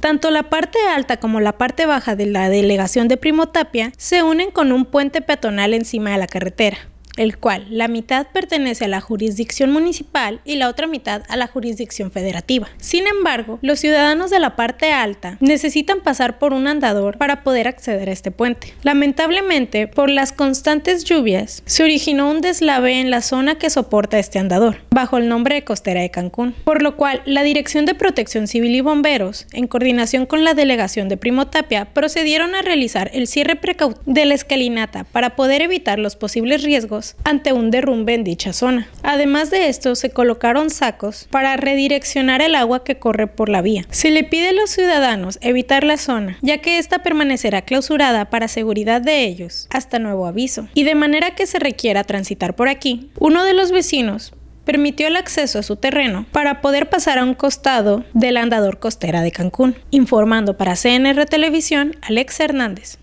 Tanto la parte alta como la parte baja de la delegación de Primotapia se unen con un puente peatonal encima de la carretera el cual la mitad pertenece a la jurisdicción municipal y la otra mitad a la jurisdicción federativa. Sin embargo, los ciudadanos de la parte alta necesitan pasar por un andador para poder acceder a este puente. Lamentablemente, por las constantes lluvias, se originó un deslave en la zona que soporta este andador, bajo el nombre de Costera de Cancún, por lo cual la Dirección de Protección Civil y Bomberos, en coordinación con la Delegación de Primo Tapia, procedieron a realizar el cierre precauto de la escalinata para poder evitar los posibles riesgos ante un derrumbe en dicha zona. Además de esto, se colocaron sacos para redireccionar el agua que corre por la vía. Se le pide a los ciudadanos evitar la zona, ya que esta permanecerá clausurada para seguridad de ellos hasta nuevo aviso, y de manera que se requiera transitar por aquí. Uno de los vecinos permitió el acceso a su terreno para poder pasar a un costado del andador costera de Cancún, informando para CNR Televisión Alex Hernández.